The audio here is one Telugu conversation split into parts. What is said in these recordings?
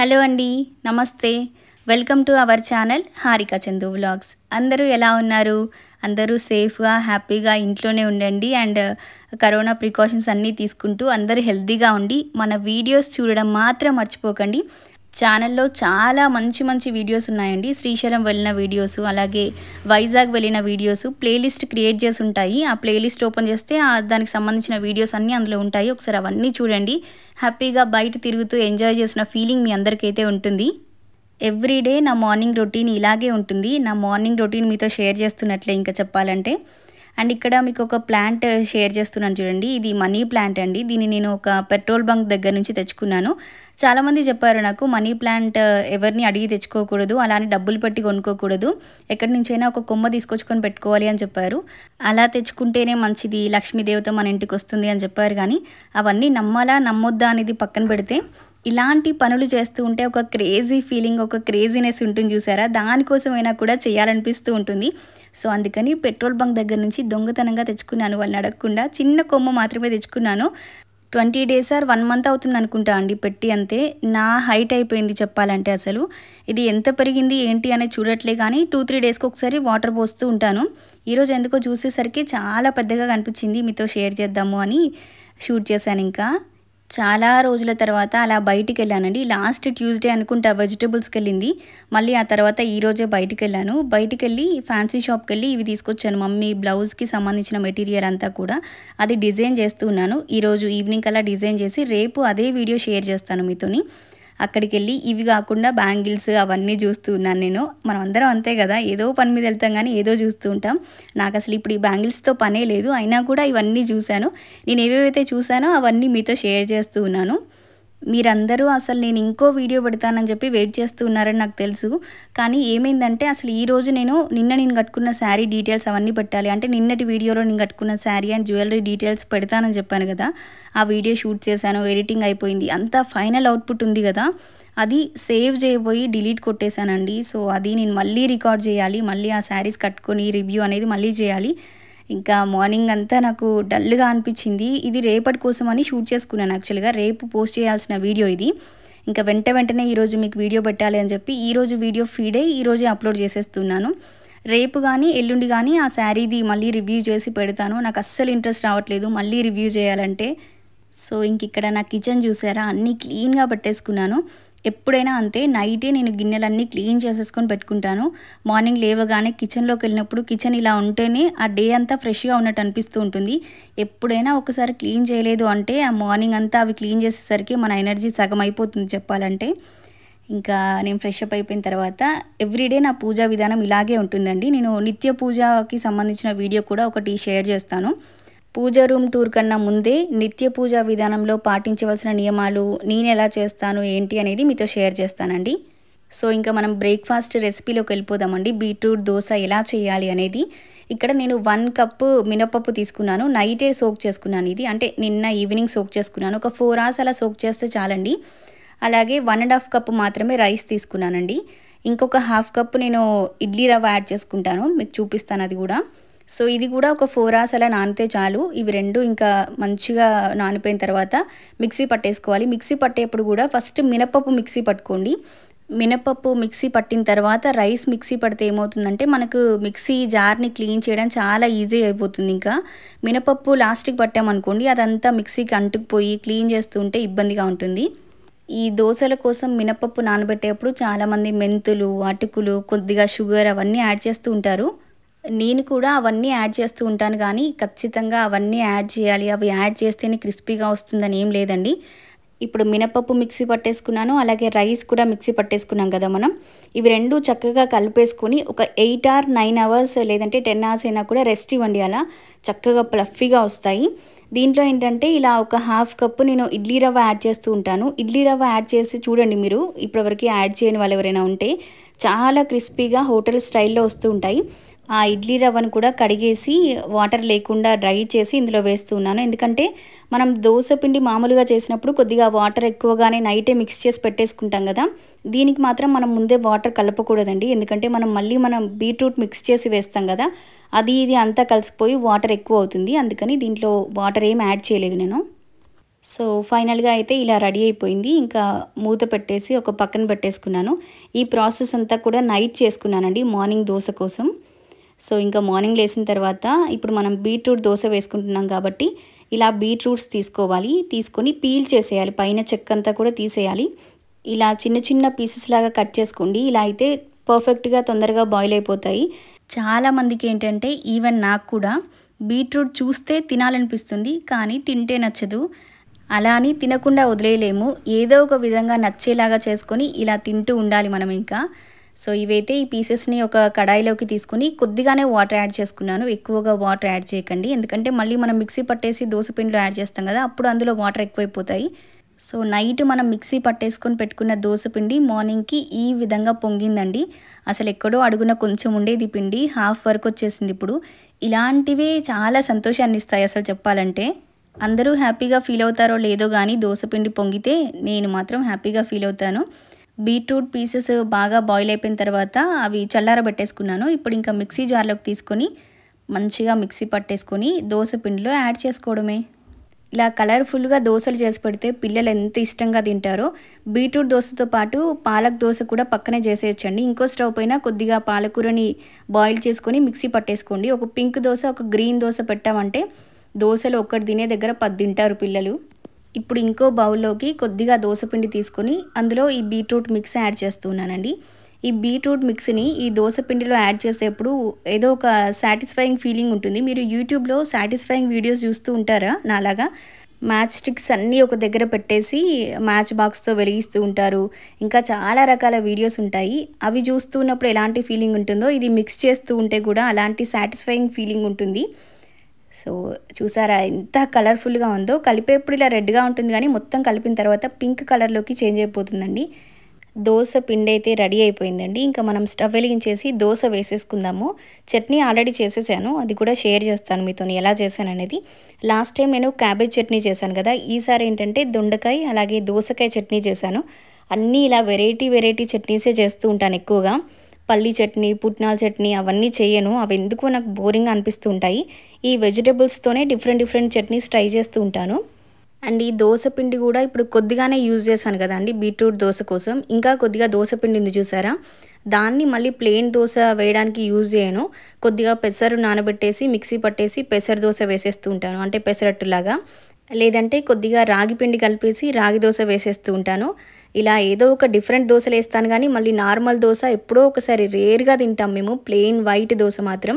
హలో అండి నమస్తే welcome to our channel Harika Chandu vlogs అందరూ ఎలా ఉన్నారు అందరూ సేఫ్గా హ్యాపీగా ఇంట్లోనే ఉండండి అండ్ కరోనా ప్రికాషన్స్ అన్నీ తీసుకుంటూ అందరూ హెల్తీగా ఉండి మన వీడియోస్ చూడడం మాత్రం మర్చిపోకండి ఛానల్లో చాలా మంచి మంచి వీడియోస్ ఉన్నాయండి శ్రీశైలం వెళ్ళిన వీడియోస్ అలాగే వైజాగ్ వెళ్ళిన వీడియోస్ ప్లేలిస్ట్ క్రియేట్ చేసి ఉంటాయి ఆ ప్లేలిస్ట్ ఓపెన్ చేస్తే దానికి సంబంధించిన వీడియోస్ అన్నీ అందులో ఉంటాయి ఒకసారి అవన్నీ చూడండి హ్యాపీగా బయట తిరుగుతూ ఎంజాయ్ చేసిన ఫీలింగ్ మీ అందరికైతే ఉంటుంది ఎవ్రీడే నా మార్నింగ్ రొటీన్ ఇలాగే ఉంటుంది నా మార్నింగ్ రొటీన్ మీతో షేర్ చేస్తున్నట్లే ఇంకా చెప్పాలంటే అండ్ ఇక్కడ మీకు ఒక ప్లాంట్ షేర్ చేస్తున్నాను చూడండి ఇది మనీ ప్లాంట్ అండి దీన్ని నేను ఒక పెట్రోల్ బంక్ దగ్గర నుంచి తెచ్చుకున్నాను చాలామంది చెప్పారు నాకు మనీ ప్లాంట్ ఎవరిని అడిగి తెచ్చుకోకూడదు అలానే డబ్బులు పెట్టి కొనుక్కోకూడదు ఎక్కడి నుంచైనా ఒక కొమ్మ తీసుకొచ్చుకొని పెట్టుకోవాలి అని చెప్పారు అలా తెచ్చుకుంటేనే మంచిది లక్ష్మీదేవత మన ఇంటికి వస్తుంది అని చెప్పారు కానీ అవన్నీ నమ్మాలా నమ్మొద్దా అనేది పక్కన పెడితే ఇలాంటి పనులు చేస్తూ ఉంటే ఒక క్రేజీ ఫీలింగ్ ఒక క్రేజీనెస్ ఉంటుంది చూసారా దానికోసమైనా కూడా చేయాలనిపిస్తూ ఉంటుంది సో అందుకని పెట్రోల్ బంక్ దగ్గర నుంచి దొంగతనంగా తెచ్చుకున్నాను వాళ్ళని అడగకుండా చిన్న కొమ్మ మాత్రమే తెచ్చుకున్నాను twenty days or one month అవుతుంది అనుకుంటా అండి పెట్టి అంతే నా హైట్ అయిపోయింది చెప్పాలంటే అసలు ఇది ఎంత పెరిగింది ఏంటి అనేది చూడట్లే కానీ టూ త్రీ డేస్కి ఒకసారి వాటర్ పోస్తూ ఉంటాను ఈరోజు ఎందుకో చూసేసరికి చాలా పెద్దగా కనిపించింది మీతో షేర్ చేద్దాము అని షూట్ చేశాను ఇంకా చాలా రోజుల తర్వాత అలా బయటికి వెళ్ళానండి లాస్ట్ ట్యూస్డే అనుకుంటా వెజిటబుల్స్కి వెళ్ళింది మళ్ళీ ఆ తర్వాత ఈరోజే బయటికి వెళ్ళాను బయటికి వెళ్ళి ఫ్యాన్సీ షాప్కి వెళ్ళి ఇవి తీసుకొచ్చాను మమ్మీ బ్లౌజ్కి సంబంధించిన మెటీరియల్ అంతా కూడా అది డిజైన్ చేస్తూ ఉన్నాను ఈరోజు ఈవినింగ్ అలా డిజైన్ చేసి రేపు అదే వీడియో షేర్ చేస్తాను మీతోని అక్కడికి వెళ్ళి ఇవి కాకుండా బ్యాంగిల్స్ అవన్నీ చూస్తూ ఉన్నాను నేను మనం అందరం అంతే కదా ఏదో పని మీద వెళ్తాం కానీ ఏదో చూస్తూ ఉంటాం నాకు అసలు ఇప్పుడు ఈ బ్యాంగిల్స్తో పనే లేదు అయినా కూడా ఇవన్నీ చూశాను నేను ఏవేవైతే చూశానో అవన్నీ మీతో షేర్ చేస్తూ ఉన్నాను మీరందరూ అసలు నేను ఇంకో వీడియో పెడతానని చెప్పి వెయిట్ చేస్తూ ఉన్నారని నాకు తెలుసు కానీ ఏమైందంటే అసలు ఈరోజు నేను నిన్న నేను కట్టుకున్న శారీ డీటెయిల్స్ అవన్నీ పెట్టాలి అంటే నిన్నటి వీడియోలో నేను కట్టుకున్న శారీ అండ్ జ్యువెలరీ డీటెయిల్స్ పెడతానని చెప్పాను కదా ఆ వీడియో షూట్ చేశాను ఎడిటింగ్ అయిపోయింది అంతా ఫైనల్ అవుట్పుట్ ఉంది కదా అది సేవ్ చేయబోయి డిలీట్ కొట్టేశానండి సో అది నేను మళ్ళీ రికార్డ్ చేయాలి మళ్ళీ ఆ శారీస్ కట్టుకొని రివ్యూ అనేది మళ్ళీ చేయాలి ఇంకా మార్నింగ్ అంతా నాకు డల్గా అనిపించింది ఇది రేపటి కోసం అని షూట్ చేసుకున్నాను యాక్చువల్గా రేపు పోస్ట్ చేయాల్సిన వీడియో ఇది ఇంకా వెంట వెంటనే ఈరోజు మీకు వీడియో పెట్టాలి అని చెప్పి ఈరోజు వీడియో ఫీడే ఈరోజే అప్లోడ్ చేసేస్తున్నాను రేపు కానీ ఎల్లుండి కానీ ఆ శారీది మళ్ళీ రివ్యూ చేసి పెడతాను నాకు అస్సలు ఇంట్రెస్ట్ రావట్లేదు మళ్ళీ రివ్యూ చేయాలంటే సో ఇంక ఇక్కడ నా కిచెన్ చూసారా అన్నీ క్లీన్గా పెట్టేసుకున్నాను ఎప్పుడైనా అంతే నైటే నేను గిన్నెలన్నీ క్లీన్ చేసేసుకొని పెట్టుకుంటాను మార్నింగ్ లేవగానే కిచెన్లోకి వెళ్ళినప్పుడు కిచెన్ ఇలా ఉంటేనే ఆ డే అంతా ఫ్రెష్గా ఉన్నట్టు అనిపిస్తూ ఉంటుంది ఎప్పుడైనా ఒకసారి క్లీన్ చేయలేదు అంటే ఆ మార్నింగ్ అంతా అవి క్లీన్ చేసేసరికి మన ఎనర్జీ సగం అయిపోతుంది చెప్పాలంటే ఇంకా నేను ఫ్రెష్ అప్ అయిపోయిన తర్వాత ఎవ్రీడే నా పూజా విధానం ఇలాగే ఉంటుందండి నేను నిత్య పూజకి సంబంధించిన వీడియో కూడా ఒకటి షేర్ చేస్తాను పూజ రూమ్ టూర్ కన్నా ముందే నిత్య పూజా విధానంలో పాటించవలసిన నియమాలు నేను ఎలా చేస్తాను ఏంటి అనేది మీతో షేర్ చేస్తానండి సో ఇంకా మనం బ్రేక్ఫాస్ట్ రెసిపీలోకి వెళ్ళిపోదామండి బీట్రూట్ దోశ ఎలా చేయాలి అనేది ఇక్కడ నేను వన్ కప్ మినపప్పు తీసుకున్నాను నైటే సోక్ చేసుకున్నాను ఇది అంటే నిన్న ఈవినింగ్ సోక్ చేసుకున్నాను ఒక ఫోర్ అవర్స్ అలా సోక్ చేస్తే చాలండి అలాగే వన్ అండ్ హాఫ్ కప్ మాత్రమే రైస్ తీసుకున్నానండి ఇంకొక హాఫ్ కప్ నేను ఇడ్లీ రవ్వ యాడ్ చేసుకుంటాను మీకు చూపిస్తాను అది కూడా సో ఇది కూడా ఒక ఫోర్ అవర్స్ అలా నానితే చాలు ఇవి రెండు ఇంకా మంచిగా నానిపోయిన తర్వాత మిక్సీ పట్టేసుకోవాలి మిక్సీ పట్టేప్పుడు కూడా ఫస్ట్ మినపప్పు మిక్సీ పట్టుకోండి మినపప్పు మిక్సీ పట్టిన తర్వాత రైస్ మిక్సీ పడితే ఏమవుతుందంటే మనకు మిక్సీ జార్ని క్లీన్ చేయడం చాలా ఈజీ అయిపోతుంది ఇంకా మినపప్పు లాస్ట్కి పట్టామనుకోండి అదంతా మిక్సీకి అంటుకుపోయి క్లీన్ చేస్తుంటే ఇబ్బందిగా ఉంటుంది ఈ దోశల కోసం మినపప్పు నానబెట్టేప్పుడు చాలామంది మెంతులు అటుకులు కొద్దిగా షుగర్ అవన్నీ యాడ్ చేస్తూ ఉంటారు నేను కూడా అవన్నీ యాడ్ చేస్తూ ఉంటాను కానీ ఖచ్చితంగా అవన్నీ యాడ్ చేయాలి అవి యాడ్ చేస్తేనే క్రిస్పీగా వస్తుందని ఏం లేదండి ఇప్పుడు మినపప్పు మిక్సీ పట్టేసుకున్నాను అలాగే రైస్ కూడా మిక్సీ పట్టేసుకున్నాం కదా మనం ఇవి రెండు చక్కగా కలిపేసుకొని ఒక ఎయిట్ ఆర్ నైన్ అవర్స్ లేదంటే టెన్ అవర్స్ అయినా కూడా రెస్ట్ ఇవ్వండి అలా చక్కగా ప్లఫీగా వస్తాయి దీంట్లో ఏంటంటే ఇలా ఒక హాఫ్ కప్పు నేను ఇడ్లీ రవ్వ యాడ్ చేస్తూ ఉంటాను ఇడ్లీ రవ్వ యాడ్ చేసి చూడండి మీరు ఇప్పటివరకు యాడ్ చేయని వాళ్ళు ఎవరైనా ఉంటే చాలా క్రిస్పీగా హోటల్ స్టైల్లో వస్తూ ఉంటాయి ఆ ఇడ్లీ రవ్వను కూడా కడిగేసి వాటర్ లేకుండా డ్రై చేసి ఇందులో వేస్తున్నాను ఎందుకంటే మనం దోశ పిండి మామూలుగా చేసినప్పుడు కొద్దిగా వాటర్ ఎక్కువగానే నైటే మిక్స్ చేసి పెట్టేసుకుంటాం కదా దీనికి మాత్రం మనం ముందే వాటర్ కలపకూడదండి ఎందుకంటే మనం మళ్ళీ మనం బీట్రూట్ మిక్స్ చేసి వేస్తాం కదా అది ఇది అంతా కలిసిపోయి వాటర్ ఎక్కువ అవుతుంది అందుకని దీంట్లో వాటర్ ఏం యాడ్ చేయలేదు నేను సో ఫైనల్గా అయితే ఇలా రెడీ అయిపోయింది ఇంకా మూత పెట్టేసి ఒక పక్కన పెట్టేసుకున్నాను ఈ ప్రాసెస్ అంతా కూడా నైట్ చేసుకున్నానండి మార్నింగ్ దోశ కోసం సో ఇంకా మార్నింగ్ లేసిన తర్వాత ఇప్పుడు మనం బీట్రూట్ దోశ వేసుకుంటున్నాం కాబట్టి ఇలా బీట్రూట్స్ తీసుకోవాలి తీసుకొని పీల్ చేసేయాలి పైన చెక్క అంతా కూడా తీసేయాలి ఇలా చిన్న చిన్న పీసెస్ లాగా కట్ చేసుకోండి ఇలా అయితే పర్ఫెక్ట్గా తొందరగా బాయిల్ అయిపోతాయి చాలామందికి ఏంటంటే ఈవెన్ నాకు కూడా బీట్రూట్ చూస్తే తినాలనిపిస్తుంది కానీ తింటే నచ్చదు అలా అని తినకుండా వదిలేయలేము ఏదో ఒక విధంగా నచ్చేలాగా చేసుకొని ఇలా తింటూ ఉండాలి మనం ఇంకా సో ఇవైతే ఈ పీసెస్ని ఒక కడాయిలోకి తీసుకుని కొద్దిగానే వాటర్ యాడ్ చేసుకున్నాను ఎక్కువగా వాటర్ యాడ్ చేయకండి ఎందుకంటే మళ్ళీ మనం మిక్సీ పట్టేసి దోశ పిండిలో యాడ్ చేస్తాం కదా అప్పుడు అందులో వాటర్ ఎక్కువైపోతాయి సో నైట్ మనం మిక్సీ పట్టేసుకొని పెట్టుకున్న దోశపిండి పిండి మార్నింగ్కి ఈ విధంగా పొంగిందండి అసలు ఎక్కడో అడుగున కొంచెం ఉండేది పిండి హాఫ్ వరకు వచ్చేసింది ఇప్పుడు ఇలాంటివే చాలా సంతోషాన్ని ఇస్తాయి అసలు చెప్పాలంటే అందరూ హ్యాపీగా ఫీల్ అవుతారో లేదో కానీ దోశపిండి పిండి పొంగితే నేను మాత్రం హ్యాపీగా ఫీల్ అవుతాను బీట్రూట్ పీసెస్ బాగా బాయిల్ అయిపోయిన తర్వాత అవి చల్లారబెట్టేసుకున్నాను ఇప్పుడు ఇంకా మిక్సీ జార్లోకి తీసుకొని మంచిగా మిక్సీ పట్టేసుకొని దోశ పిండిలో యాడ్ చేసుకోవడమే ఇలా కలర్ఫుల్గా దోశలు చేసి పెడితే పిల్లలు ఎంత ఇష్టంగా తింటారో బీట్రూట్ దోశతో పాటు పాలక్ దోశ కూడా పక్కనే చేసేయచ్చండి ఇంకో స్టవ్ పైన కొద్దిగా పాలకూరని బాయిల్ చేసుకొని మిక్సీ పట్టేసుకోండి ఒక పింక్ దోశ ఒక గ్రీన్ దోశ పెట్టామంటే దోశలు ఒక్కటి తినే దగ్గర పది తింటారు పిల్లలు ఇప్పుడు ఇంకో బౌల్లోకి కొద్దిగా దోశ పిండి తీసుకొని అందులో ఈ బీట్రూట్ మిక్స్ యాడ్ చేస్తున్నానండి ఈ బీట్రూట్ మిక్స్ని ఈ దోశ పిండిలో యాడ్ చేసేప్పుడు ఏదో ఒక సాటిస్ఫైయింగ్ ఫీలింగ్ ఉంటుంది మీరు యూట్యూబ్లో సాటిస్ఫైయింగ్ వీడియోస్ చూస్తూ ఉంటారా నాలాగా మ్యాచ్ స్టిక్స్ అన్నీ ఒక దగ్గర పెట్టేసి మ్యాచ్ బాక్స్తో వెలిగిస్తూ ఉంటారు ఇంకా చాలా రకాల వీడియోస్ ఉంటాయి అవి చూస్తున్నప్పుడు ఎలాంటి ఫీలింగ్ ఉంటుందో ఇది మిక్స్ చేస్తూ ఉంటే కూడా అలాంటి సాటిస్ఫైయింగ్ ఫీలింగ్ ఉంటుంది సో చూసారా ఎంత కలర్ఫుల్గా ఉందో కలిపేప్పుడు ఇలా రెడ్గా ఉంటుంది కానీ మొత్తం కలిపిన తర్వాత పింక్ కలర్లోకి చేంజ్ అయిపోతుందండి దోశ పిండి అయితే రెడీ అయిపోయిందండి ఇంకా మనం స్టవ్ వెలిగించేసి దోశ వేసేసుకుందాము చట్నీ ఆల్రెడీ చేసేసాను అది కూడా షేర్ చేస్తాను మీతో ఎలా చేశాను అనేది లాస్ట్ టైం నేను క్యాబేజ్ చట్నీ చేశాను కదా ఈసారి ఏంటంటే దొండకాయ అలాగే దోసకాయ చట్నీ చేశాను అన్నీ ఇలా వెరైటీ వెరైటీ చట్నీసే చేస్తూ ఉంటాను ఎక్కువగా పల్లీ చట్నీ పుట్నాల చట్నీ అవన్నీ చేయను అవి ఎందుకో నాకు బోరింగ్ అనిపిస్తూ ఉంటాయి ఈ వెజిటేబుల్స్తోనే డిఫరెంట్ డిఫరెంట్ చట్నీస్ ట్రై చేస్తూ ఉంటాను అండ్ ఈ దోశ పిండి కూడా ఇప్పుడు కొద్దిగానే యూజ్ చేశాను కదండి బీట్రూట్ దోశ కోసం ఇంకా కొద్దిగా దోశ పిండిని చూసారా దాన్ని మళ్ళీ ప్లెయిన్ దోశ వేయడానికి యూజ్ చేయను కొద్దిగా పెసరు నానబెట్టేసి మిక్సీ పట్టేసి పెసరు దోశ వేసేస్తూ ఉంటాను అంటే పెసరట్టులాగా లేదంటే కొద్దిగా రాగి పిండి కలిపేసి రాగి దోశ వేసేస్తూ ఉంటాను ఇలా ఏదో ఒక డిఫరెంట్ దోశలు వేస్తాను కానీ మళ్ళీ నార్మల్ దోశ ఎప్పుడో ఒకసారి రేర్గా తింటాం మేము ప్లెయిన్ వైట్ దోశ మాత్రం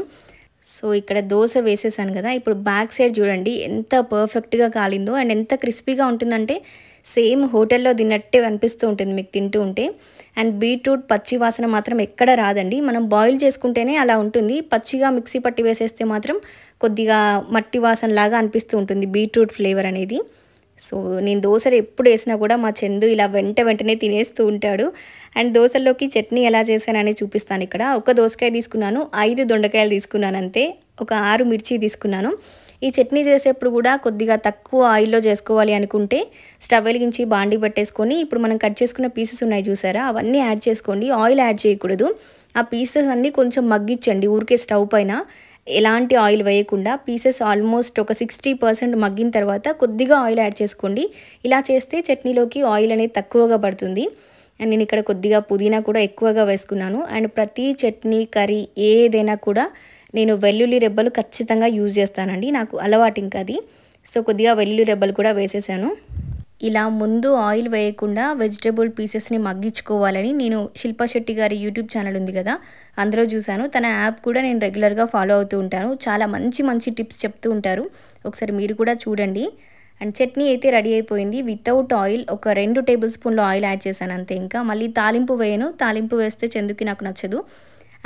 సో ఇక్కడ దోశ వేసేసాను కదా ఇప్పుడు బ్యాక్ సైడ్ చూడండి ఎంత పర్ఫెక్ట్గా కాలిందో అండ్ ఎంత క్రిస్పీగా ఉంటుందంటే సేమ్ హోటల్లో తిన్నట్టే అనిపిస్తూ ఉంటుంది మీకు తింటూ ఉంటే అండ్ బీట్రూట్ పచ్చి వాసన మాత్రం ఎక్కడ రాదండి మనం బాయిల్ చేసుకుంటేనే అలా ఉంటుంది పచ్చిగా మిక్సీ పట్టి వేసేస్తే మాత్రం కొద్దిగా మట్టి వాసనలాగా అనిపిస్తూ ఉంటుంది బీట్రూట్ ఫ్లేవర్ అనేది సో నేను దోశలు ఎప్పుడు వేసినా కూడా మా చందు ఇలా వెంట వెంటనే తినేస్తూ ఉంటాడు అండ్ దోశల్లోకి చట్నీ ఎలా చేశానని చూపిస్తాను ఇక్కడ ఒక దోసకాయ తీసుకున్నాను ఐదు దొండకాయలు తీసుకున్నాను అంతే ఒక ఆరు మిర్చి తీసుకున్నాను ఈ చట్నీ చేసేప్పుడు కూడా కొద్దిగా తక్కువ ఆయిల్లో చేసుకోవాలి అనుకుంటే స్టవ్ వెలిగించి బాండి పట్టేసుకొని ఇప్పుడు మనం కట్ చేసుకున్న పీసెస్ ఉన్నాయి చూసారా అవన్నీ యాడ్ చేసుకోండి ఆయిల్ యాడ్ చేయకూడదు ఆ పీసెస్ అన్నీ కొంచెం మగ్గించండి ఊరికే స్టవ్ పైన ఎలాంటి ఆయిల్ వేయకుండా పీసెస్ ఆల్మోస్ట్ ఒక సిక్స్టీ పర్సెంట్ మగ్గిన తర్వాత కొద్దిగా ఆయిల్ యాడ్ చేసుకోండి ఇలా చేస్తే చట్నీలోకి ఆయిల్ అనేది తక్కువగా పడుతుంది అండ్ నేను ఇక్కడ కొద్దిగా పుదీనా కూడా ఎక్కువగా వేసుకున్నాను అండ్ ప్రతి చట్నీ కర్రీ ఏదైనా కూడా నేను వెల్లుల్లి రెబ్బలు ఖచ్చితంగా యూజ్ చేస్తానండి నాకు అలవాటు ఇంకా అది సో కొద్దిగా వెల్లుల్లి రెబ్బలు కూడా వేసేసాను ఇలా ముందు ఆయిల్ వేయకుండా వెజిటేబుల్ పీసెస్ని మగ్గించుకోవాలని నేను శిల్పా శెట్టి గారి యూట్యూబ్ ఛానల్ ఉంది కదా అందులో చూశాను తన యాప్ కూడా నేను రెగ్యులర్గా ఫాలో అవుతూ ఉంటాను చాలా మంచి మంచి టిప్స్ చెప్తూ ఉంటారు ఒకసారి మీరు కూడా చూడండి అండ్ చట్నీ అయితే రెడీ అయిపోయింది వితౌట్ ఆయిల్ ఒక రెండు టేబుల్ స్పూన్లో ఆయిల్ యాడ్ చేశాను అంతే ఇంకా మళ్ళీ తాలింపు వేయను తాలింపు వేస్తే చెందుకి నాకు నచ్చదు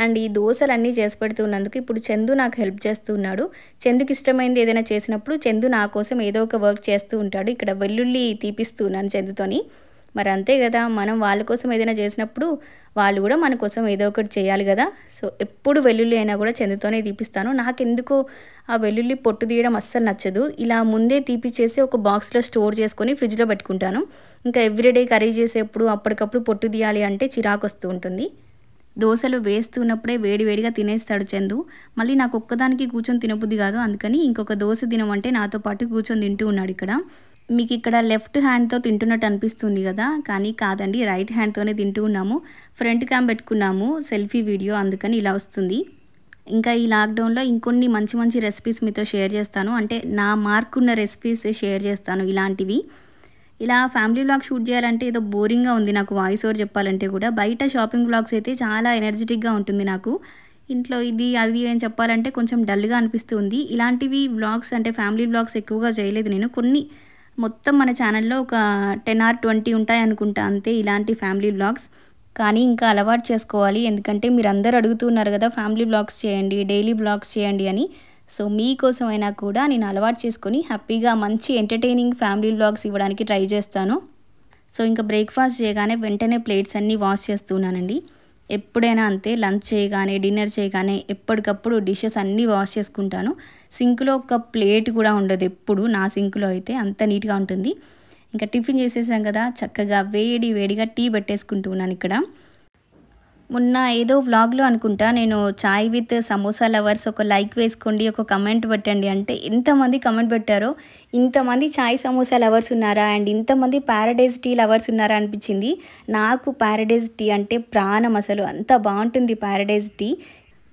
అండ్ ఈ దోశలన్నీ చేసి పెడుతున్నందుకు ఇప్పుడు చందు నాకు హెల్ప్ చేస్తున్నాడు చందుకి ఇష్టమైంది ఏదైనా చేసినప్పుడు చందు నా కోసం ఏదో ఒక వర్క్ చేస్తూ ఉంటాడు ఇక్కడ వెల్లుల్లి తీపిస్తున్నాను చందుతోని మరి అంతే కదా మనం వాళ్ళ కోసం ఏదైనా చేసినప్పుడు వాళ్ళు కూడా మన కోసం ఏదో ఒకటి చేయాలి కదా సో ఎప్పుడు వెల్లుల్లి అయినా కూడా చందుతోనే తీపిస్తాను నాకు ఎందుకో ఆ వెల్లుల్లి పొట్టు తీయడం అస్సలు నచ్చదు ఇలా ముందే తీపిచ్చేసి ఒక బాక్స్లో స్టోర్ చేసుకొని ఫ్రిడ్జ్లో పెట్టుకుంటాను ఇంకా ఎవ్రీడే కర్రీ చేసేప్పుడు అప్పటికప్పుడు పొట్టు తీయాలి అంటే చిరాకు వస్తూ ఉంటుంది దోశలు వేస్తున్నప్పుడే వేడివేడిగా తినేస్తాడు చందు మళ్ళీ నాకు ఒక్కదానికి కూర్చొని తినబుద్ది కాదు అందుకని ఇంకొక దోశ తినమంటే నాతో పాటు కూర్చొని తింటూ ఉన్నాడు ఇక్కడ మీకు ఇక్కడ లెఫ్ట్ హ్యాండ్తో తింటున్నట్టు అనిపిస్తుంది కదా కానీ కాదండి రైట్ హ్యాండ్తోనే తింటూ ఉన్నాము ఫ్రంట్ క్యామ్ పెట్టుకున్నాము సెల్ఫీ వీడియో అందుకని ఇలా వస్తుంది ఇంకా ఈ లాక్డౌన్లో ఇంకొన్ని మంచి మంచి రెసిపీస్ మీతో షేర్ చేస్తాను అంటే నా మార్కున్న రెసిపీస్ షేర్ చేస్తాను ఇలాంటివి ఇలా ఫ్యామిలీ బ్లాగ్ షూట్ చేయాలంటే ఏదో బోరింగ్గా ఉంది నాకు వాయిస్ ఓవర్ చెప్పాలంటే కూడా బయట షాపింగ్ బ్లాగ్స్ అయితే చాలా ఎనర్జెటిక్గా ఉంటుంది నాకు ఇంట్లో ఇది అది అని చెప్పాలంటే కొంచెం డల్గా అనిపిస్తుంది ఇలాంటివి బ్లాగ్స్ అంటే ఫ్యామిలీ బ్లాగ్స్ ఎక్కువగా చేయలేదు నేను కొన్ని మొత్తం మన ఛానల్లో ఒక టెన్ ఆర్ ట్వంటీ ఉంటాయి అనుకుంటా అంతే ఇలాంటి ఫ్యామిలీ బ్లాగ్స్ కానీ ఇంకా అలవాటు చేసుకోవాలి ఎందుకంటే మీరు అందరూ అడుగుతున్నారు కదా ఫ్యామిలీ బ్లాగ్స్ చేయండి డైలీ బ్లాగ్స్ చేయండి అని సో మీకోసమైనా కూడా నేను అలవాటు చేసుకొని హ్యాపీగా మంచి ఎంటర్టైనింగ్ ఫ్యామిలీ బ్లాగ్స్ ఇవ్వడానికి ట్రై చేస్తాను సో ఇంకా బ్రేక్ఫాస్ట్ చేయగానే వెంటనే ప్లేట్స్ అన్నీ వాష్ చేస్తున్నానండి ఎప్పుడైనా అంతే లంచ్ చేయగానే డిన్నర్ చేయగానే ఎప్పటికప్పుడు డిషెస్ అన్నీ వాష్ చేసుకుంటాను సింక్లో ఒక ప్లేట్ కూడా ఉండదు ఎప్పుడు నా సింక్లో అయితే అంత నీట్గా ఉంటుంది ఇంకా టిఫిన్ చేసేసాం కదా చక్కగా వేడి వేడిగా టీ పెట్టేసుకుంటున్నాను ఇక్కడ మొన్న ఏదో వ్లాగ్లో అనుకుంటా నేను చాయ్ విత్ సమోసా లవర్స్ ఒక లైక్ వేసుకోండి ఒక కమెంట్ పెట్టండి అంటే ఎంతమంది కమెంట్ పెట్టారో ఇంతమంది చాయ్ సమోసా లవర్స్ ఉన్నారా అండ్ ఇంతమంది ప్యారడైజ్ టీ లవర్స్ ఉన్నారా అనిపించింది నాకు ప్యారడైజ్ టీ అంటే ప్రాణం అసలు అంత బాగుంటుంది ప్యారడైజ్ టీ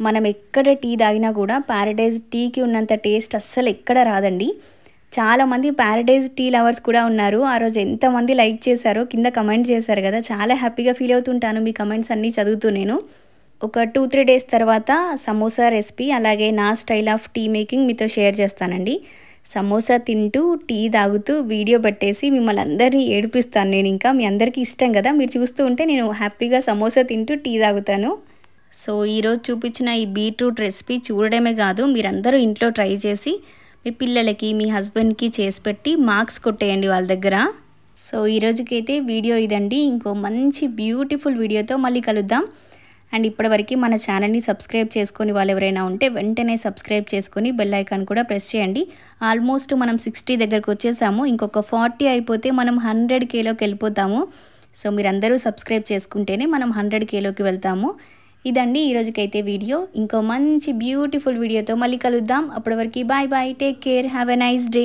మనం ఎక్కడ టీ తాగినా కూడా ప్యారడైజ్ టీకి ఉన్నంత టేస్ట్ అస్సలు ఎక్కడ రాదండి చాలామంది ప్యారడైజ్ టీ లవర్స్ కూడా ఉన్నారు ఆ రోజు ఎంతమంది లైక్ చేశారో కింద కమెంట్ చేశారు కదా చాలా హ్యాపీగా ఫీల్ అవుతుంటాను మీ కమెంట్స్ అన్నీ చదువుతూ నేను ఒక టూ త్రీ డేస్ తర్వాత సమోసా రెసిపీ అలాగే నా స్టైల్ ఆఫ్ టీ మేకింగ్ మీతో షేర్ చేస్తానండి సమోసా తింటూ టీ తాగుతూ వీడియో పెట్టేసి మిమ్మల్ని అందరినీ ఏడిపిస్తాను నేను ఇంకా మీ అందరికీ ఇష్టం కదా మీరు చూస్తూ ఉంటే నేను హ్యాపీగా సమోసా తింటూ టీ తాగుతాను సో ఈరోజు చూపించిన ఈ బీట్రూట్ రెసిపీ చూడడమే కాదు మీరందరూ ఇంట్లో ట్రై చేసి మీ పిల్లలకి మీ హస్బెండ్కి చేసి పెట్టి మార్క్స్ కొట్టేయండి వాళ్ళ దగ్గర సో ఈరోజుకైతే వీడియో ఇదండి ఇంకో మంచి బ్యూటిఫుల్ వీడియోతో మళ్ళీ కలుద్దాం అండ్ ఇప్పటివరకు మన ఛానల్ని సబ్స్క్రైబ్ చేసుకొని వాళ్ళు ఎవరైనా ఉంటే వెంటనే సబ్స్క్రైబ్ చేసుకొని బెల్లైకాన్ కూడా ప్రెస్ చేయండి ఆల్మోస్ట్ మనం సిక్స్టీ దగ్గరకు వచ్చేసాము ఇంకొక ఫార్టీ అయిపోతే మనం హండ్రెడ్ కేలోకి వెళ్ళిపోతాము సో మీరందరూ సబ్స్క్రైబ్ చేసుకుంటేనే మనం హండ్రెడ్ కేలోకి వెళ్తాము ఇదండి ఈరోజుకైతే వీడియో ఇంకో మంచి బ్యూటిఫుల్ వీడియోతో మళ్ళీ కలుద్దాం అప్పటి వరకు bye bye take care have a nice day